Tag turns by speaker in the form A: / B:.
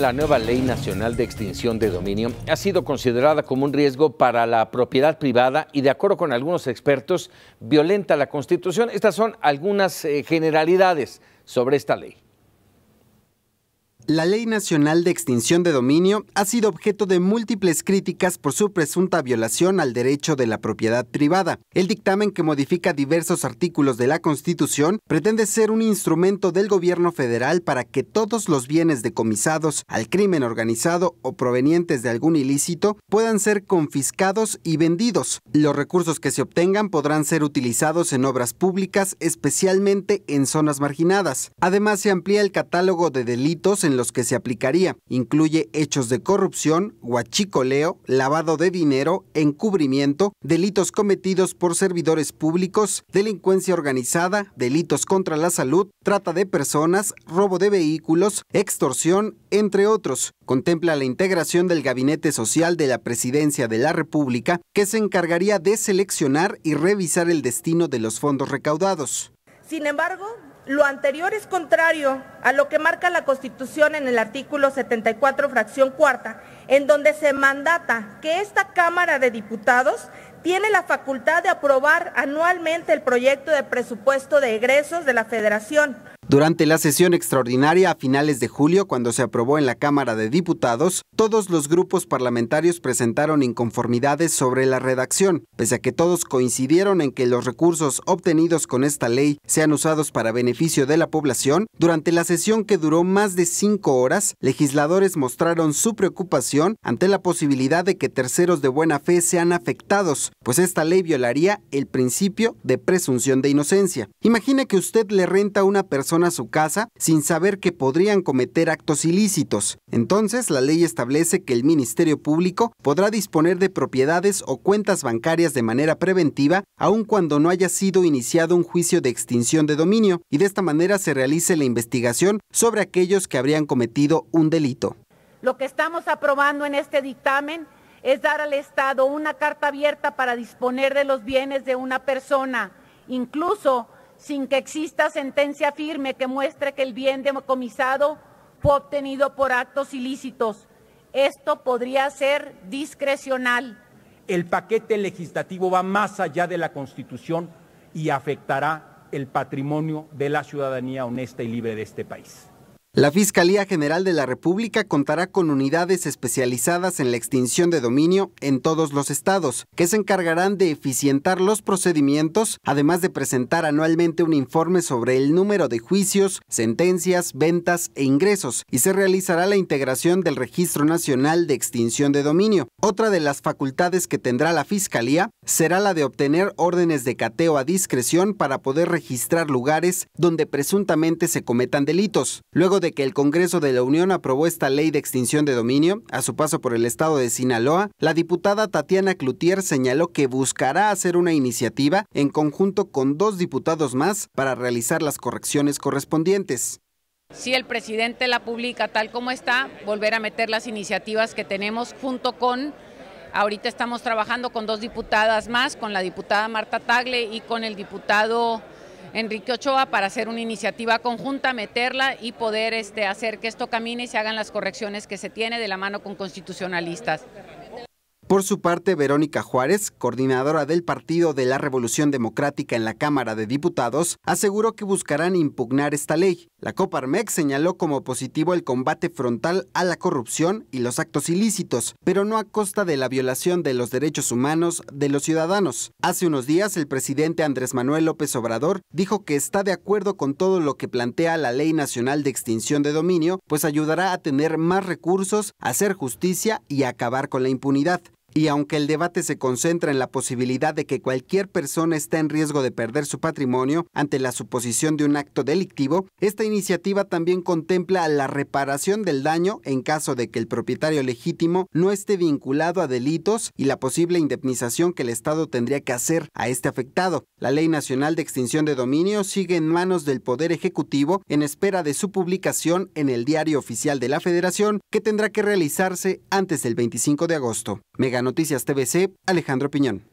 A: La nueva Ley Nacional de Extinción de Dominio ha sido considerada como un riesgo para la propiedad privada y, de acuerdo con algunos expertos, violenta la Constitución. Estas son algunas eh, generalidades sobre esta ley. La Ley Nacional de Extinción de Dominio ha sido objeto de múltiples críticas por su presunta violación al derecho de la propiedad privada. El dictamen que modifica diversos artículos de la Constitución pretende ser un instrumento del gobierno federal para que todos los bienes decomisados al crimen organizado o provenientes de algún ilícito puedan ser confiscados y vendidos. Los recursos que se obtengan podrán ser utilizados en obras públicas, especialmente en zonas marginadas. Además, se amplía el catálogo de delitos en los que se aplicaría. Incluye hechos de corrupción, huachicoleo, lavado de dinero, encubrimiento, delitos cometidos por servidores públicos, delincuencia organizada, delitos contra la salud, trata de personas, robo de vehículos, extorsión, entre otros. Contempla la integración del Gabinete Social de la Presidencia de la República, que se encargaría de seleccionar y revisar el destino de los fondos recaudados.
B: Sin embargo, lo anterior es contrario a lo que marca la Constitución en el artículo 74, fracción cuarta, en donde se mandata que esta Cámara de Diputados tiene la facultad de aprobar anualmente el proyecto de presupuesto de egresos de la Federación,
A: durante la sesión extraordinaria a finales de julio, cuando se aprobó en la Cámara de Diputados, todos los grupos parlamentarios presentaron inconformidades sobre la redacción, pese a que todos coincidieron en que los recursos obtenidos con esta ley sean usados para beneficio de la población. Durante la sesión que duró más de cinco horas, legisladores mostraron su preocupación ante la posibilidad de que terceros de buena fe sean afectados, pues esta ley violaría el principio de presunción de inocencia. Imagine que usted le renta a una persona a su casa sin saber que podrían cometer actos ilícitos. Entonces, la ley establece que el Ministerio Público podrá disponer de propiedades o cuentas bancarias de manera preventiva, aun cuando no haya sido iniciado un juicio de extinción de dominio, y de esta manera se realice la investigación sobre aquellos que habrían cometido un delito.
B: Lo que estamos aprobando en este dictamen es dar al Estado una carta abierta para disponer de los bienes de una persona, incluso sin que exista sentencia firme que muestre que el bien decomisado fue obtenido por actos ilícitos. Esto podría ser discrecional. El paquete
A: legislativo va más allá de la Constitución y afectará el patrimonio de la ciudadanía honesta y libre de este país. La Fiscalía General de la República contará con unidades especializadas en la extinción de dominio en todos los estados, que se encargarán de eficientar los procedimientos, además de presentar anualmente un informe sobre el número de juicios, sentencias, ventas e ingresos, y se realizará la integración del Registro Nacional de Extinción de Dominio. Otra de las facultades que tendrá la Fiscalía será la de obtener órdenes de cateo a discreción para poder registrar lugares donde presuntamente se cometan delitos. Luego de que el Congreso de la Unión aprobó esta ley de extinción de dominio, a su paso por el estado de Sinaloa, la diputada Tatiana Clutier señaló que buscará hacer una iniciativa en conjunto con dos diputados más para realizar las correcciones correspondientes.
B: Si el presidente la publica tal como está, volver a meter las iniciativas que tenemos junto con Ahorita estamos trabajando con dos diputadas más, con la diputada Marta Tagle y con el diputado Enrique Ochoa para hacer una iniciativa conjunta, meterla y poder este, hacer que esto camine y se hagan las correcciones que se tiene de la mano con constitucionalistas.
A: Por su parte, Verónica Juárez, coordinadora del Partido de la Revolución Democrática en la Cámara de Diputados, aseguró que buscarán impugnar esta ley. La Coparmex señaló como positivo el combate frontal a la corrupción y los actos ilícitos, pero no a costa de la violación de los derechos humanos de los ciudadanos. Hace unos días, el presidente Andrés Manuel López Obrador dijo que está de acuerdo con todo lo que plantea la Ley Nacional de Extinción de Dominio, pues ayudará a tener más recursos, hacer justicia y acabar con la impunidad. Y aunque el debate se concentra en la posibilidad de que cualquier persona esté en riesgo de perder su patrimonio ante la suposición de un acto delictivo, esta iniciativa también contempla la reparación del daño en caso de que el propietario legítimo no esté vinculado a delitos y la posible indemnización que el Estado tendría que hacer a este afectado. La Ley Nacional de Extinción de Dominio sigue en manos del Poder Ejecutivo en espera de su publicación en el Diario Oficial de la Federación, que tendrá que realizarse antes del 25 de agosto. Noticias TVC Alejandro Piñón.